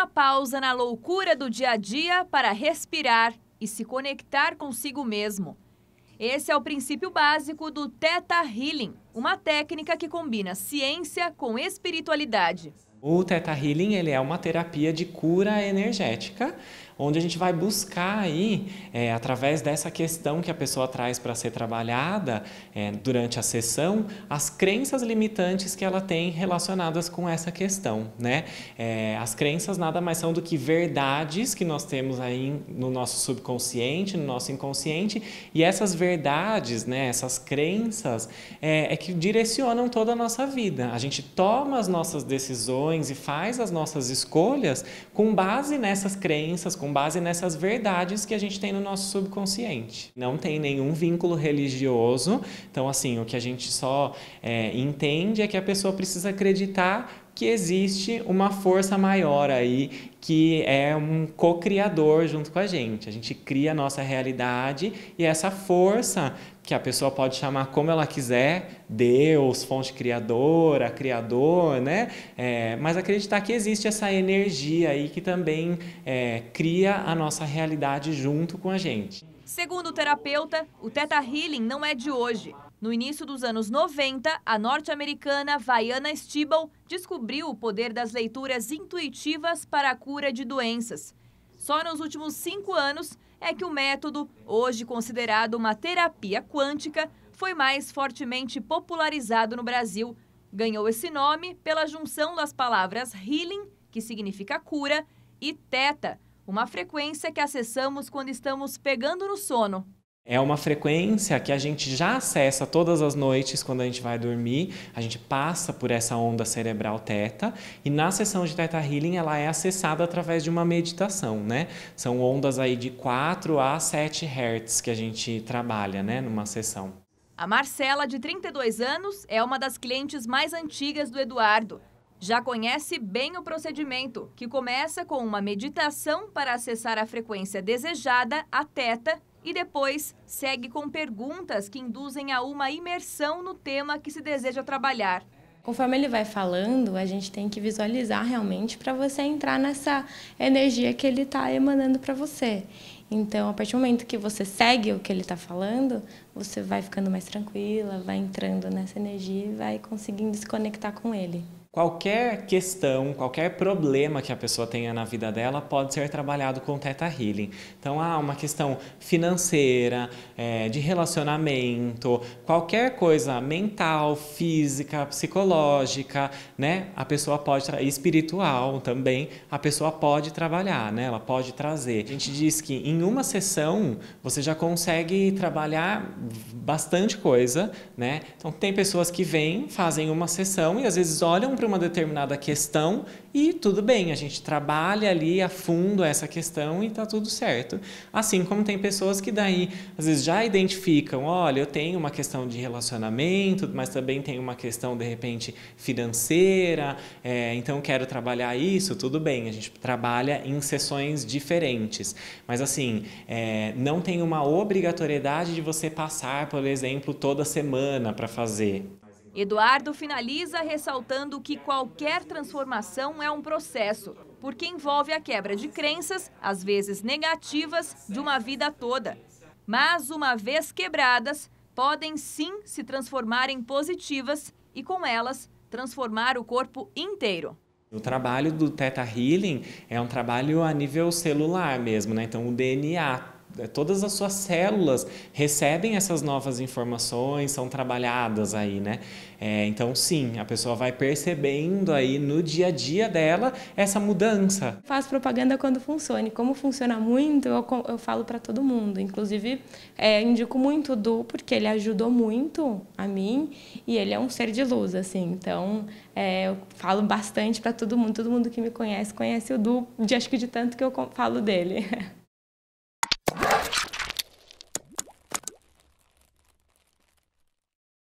uma pausa na loucura do dia a dia para respirar e se conectar consigo mesmo. Esse é o princípio básico do Theta Healing, uma técnica que combina ciência com espiritualidade. O Theta Healing ele é uma terapia de cura energética, onde a gente vai buscar aí, é, através dessa questão que a pessoa traz para ser trabalhada é, durante a sessão, as crenças limitantes que ela tem relacionadas com essa questão, né? É, as crenças nada mais são do que verdades que nós temos aí no nosso subconsciente, no nosso inconsciente, e essas verdades, né, essas crenças, é, é que direcionam toda a nossa vida. A gente toma as nossas decisões e faz as nossas escolhas com base nessas crenças, com base nessas verdades que a gente tem no nosso subconsciente. Não tem nenhum vínculo religioso, então assim, o que a gente só é, entende é que a pessoa precisa acreditar que existe uma força maior aí que é um co-criador junto com a gente. A gente cria a nossa realidade e essa força que a pessoa pode chamar como ela quiser, Deus, fonte criadora, criador, né? É, mas acreditar que existe essa energia aí que também é, cria a nossa realidade junto com a gente. Segundo o terapeuta, o Theta Healing não é de hoje. No início dos anos 90, a norte-americana Vaiana Stibble descobriu o poder das leituras intuitivas para a cura de doenças. Só nos últimos cinco anos, é que o método, hoje considerado uma terapia quântica, foi mais fortemente popularizado no Brasil. Ganhou esse nome pela junção das palavras healing, que significa cura, e teta, uma frequência que acessamos quando estamos pegando no sono. É uma frequência que a gente já acessa todas as noites quando a gente vai dormir, a gente passa por essa onda cerebral teta e na sessão de teta healing ela é acessada através de uma meditação, né? São ondas aí de 4 a 7 hertz que a gente trabalha, né, numa sessão. A Marcela, de 32 anos, é uma das clientes mais antigas do Eduardo. Já conhece bem o procedimento, que começa com uma meditação para acessar a frequência desejada, a teta, e depois segue com perguntas que induzem a uma imersão no tema que se deseja trabalhar. Conforme ele vai falando, a gente tem que visualizar realmente para você entrar nessa energia que ele está emanando para você. Então, a partir do momento que você segue o que ele está falando, você vai ficando mais tranquila, vai entrando nessa energia e vai conseguindo se conectar com ele. Qualquer questão, qualquer problema que a pessoa tenha na vida dela pode ser trabalhado com Theta Healing. Então, há ah, uma questão financeira, é, de relacionamento, qualquer coisa mental, física, psicológica, né? A pessoa pode, espiritual também, a pessoa pode trabalhar, né? Ela pode trazer. A gente diz que em uma sessão você já consegue trabalhar bastante coisa, né? Então, tem pessoas que vêm, fazem uma sessão e às vezes olham para uma determinada questão e tudo bem, a gente trabalha ali a fundo essa questão e está tudo certo. Assim como tem pessoas que daí às vezes já identificam, olha, eu tenho uma questão de relacionamento, mas também tenho uma questão de repente financeira, é, então quero trabalhar isso, tudo bem, a gente trabalha em sessões diferentes. Mas assim, é, não tem uma obrigatoriedade de você passar, por exemplo, toda semana para fazer. Eduardo finaliza ressaltando que qualquer transformação é um processo, porque envolve a quebra de crenças, às vezes negativas, de uma vida toda. Mas, uma vez quebradas, podem sim se transformar em positivas e, com elas, transformar o corpo inteiro. O trabalho do Theta Healing é um trabalho a nível celular mesmo, né? Então o DNA é, todas as suas células recebem essas novas informações, são trabalhadas aí, né? É, então, sim, a pessoa vai percebendo aí no dia a dia dela essa mudança. faz propaganda quando funcione. Como funciona muito, eu, eu falo para todo mundo. Inclusive, é, indico muito o Du, porque ele ajudou muito a mim e ele é um ser de luz, assim. Então, é, eu falo bastante para todo mundo. Todo mundo que me conhece, conhece o Du, de, acho que de tanto que eu falo dele.